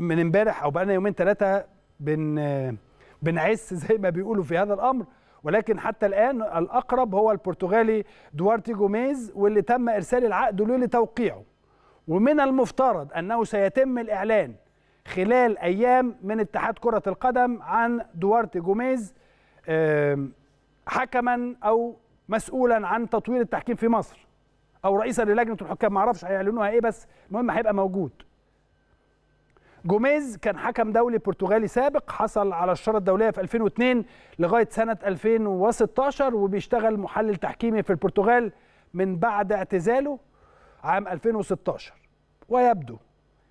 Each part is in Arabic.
من امبارح او بقالنا يومين ثلاثه بن بنعس زي ما بيقولوا في هذا الامر ولكن حتى الان الاقرب هو البرتغالي دوارتي جوميز واللي تم ارسال العقد له لتوقيعه ومن المفترض انه سيتم الاعلان خلال ايام من اتحاد كره القدم عن دوارتي جوميز حكما او مسؤولا عن تطوير التحكيم في مصر او رئيسا للجنه الحكام ما اعرفش هيعلنوها ايه بس المهم هيبقى موجود جوميز كان حكم دولي برتغالي سابق حصل على الشارة الدولية في 2002 لغاية سنة 2016 وبيشتغل محلل تحكيمي في البرتغال من بعد اعتزاله عام 2016 ويبدو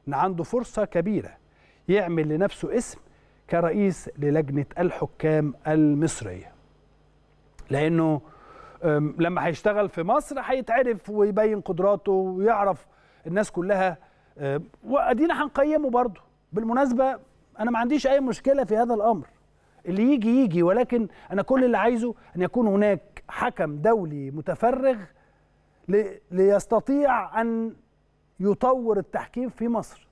أن عنده فرصة كبيرة يعمل لنفسه اسم كرئيس للجنة الحكام المصرية لأنه لما هيشتغل في مصر هيتعرف ويبين قدراته ويعرف الناس كلها آه، وادينا هنقيمه برضه بالمناسبه انا ما عنديش اي مشكله في هذا الامر اللي يجي يجي ولكن انا كل اللي عايزه ان يكون هناك حكم دولي متفرغ ليستطيع ان يطور التحكيم في مصر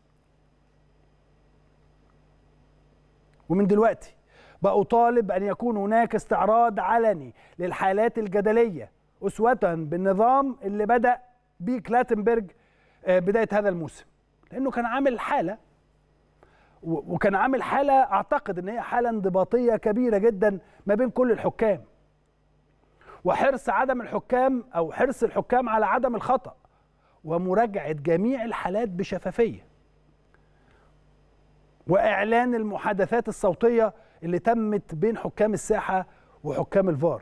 ومن دلوقتي بأطالب أن يكون هناك استعراض علني للحالات الجدلية أسوة بالنظام اللي بدأ بيه كلاتنبرج آه، بداية هذا الموسم لانه كان عامل حاله وكان عامل حاله اعتقد ان هي حاله انضباطيه كبيره جدا ما بين كل الحكام وحرص عدم الحكام او حرص الحكام على عدم الخطا ومراجعه جميع الحالات بشفافيه واعلان المحادثات الصوتيه اللي تمت بين حكام الساحه وحكام الفار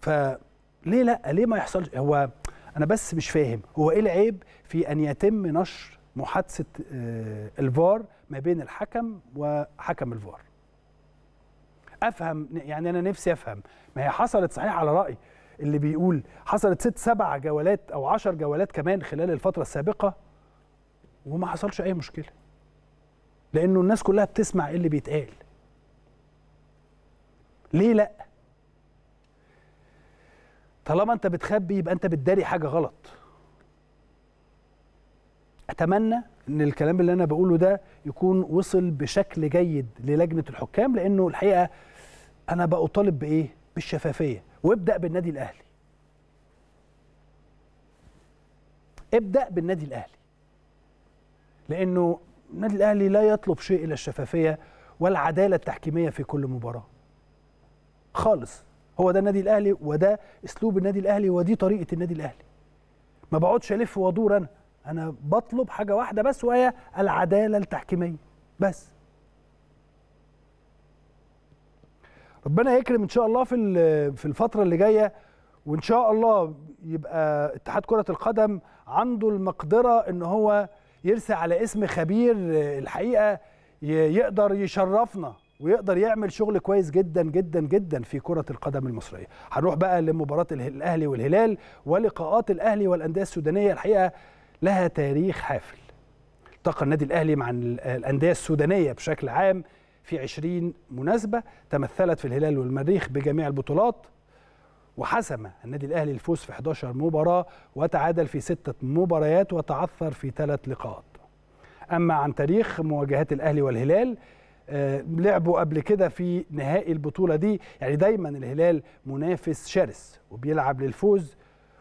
فليه لا ليه ما يحصلش هو انا بس مش فاهم هو ايه العيب في ان يتم نشر محادثه آه، الفار ما بين الحكم وحكم الفار افهم يعني انا نفسي افهم ما هي حصلت صحيح على رايي اللي بيقول حصلت ست سبع جولات او عشر جولات كمان خلال الفتره السابقه وما حصلش اي مشكله لانه الناس كلها بتسمع ايه اللي بيتقال ليه لا طالما انت بتخبي يبقى انت بتداري حاجه غلط اتمنى ان الكلام اللي انا بقوله ده يكون وصل بشكل جيد للجنه الحكام لانه الحقيقه انا بطالب بايه بالشفافيه وابدا بالنادي الاهلي ابدا بالنادي الاهلي لانه النادي الاهلي لا يطلب شيء الا الشفافيه والعداله التحكيميه في كل مباراه خالص هو ده النادي الاهلي وده اسلوب النادي الاهلي ودي طريقه النادي الاهلي ما بقعدش الف وادور انا انا بطلب حاجه واحده بس وهي العداله التحكيميه بس ربنا يكرم ان شاء الله في في الفتره اللي جايه وان شاء الله يبقى اتحاد كره القدم عنده المقدره ان هو يرسى على اسم خبير الحقيقه يقدر يشرفنا ويقدر يعمل شغل كويس جدا جدا جدا في كرة القدم المصرية هنروح بقى لمباراة الأهلي والهلال ولقاءات الأهلي والأندية السودانية الحقيقة لها تاريخ حافل التقى النادي الأهلي مع الأندية السودانية بشكل عام في 20 مناسبة تمثلت في الهلال والمريخ بجميع البطولات وحسم النادي الأهلي الفوز في 11 مباراة وتعادل في ستة مباريات وتعثر في ثلاث لقاءات أما عن تاريخ مواجهات الأهلي والهلال آه، لعبوا قبل كده في نهائي البطوله دي يعني دايما الهلال منافس شرس وبيلعب للفوز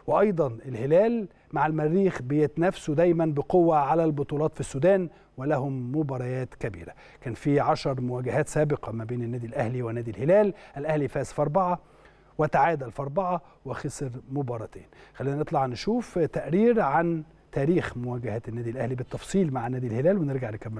وايضا الهلال مع المريخ بيتنافسوا دايما بقوه على البطولات في السودان ولهم مباريات كبيره كان في عشر مواجهات سابقه ما بين النادي الاهلي ونادي الهلال الاهلي فاز في اربعه وتعادل في اربعه وخسر مباراتين خلينا نطلع نشوف تقرير عن تاريخ مواجهات النادي الاهلي بالتفصيل مع النادي الهلال ونرجع نكمل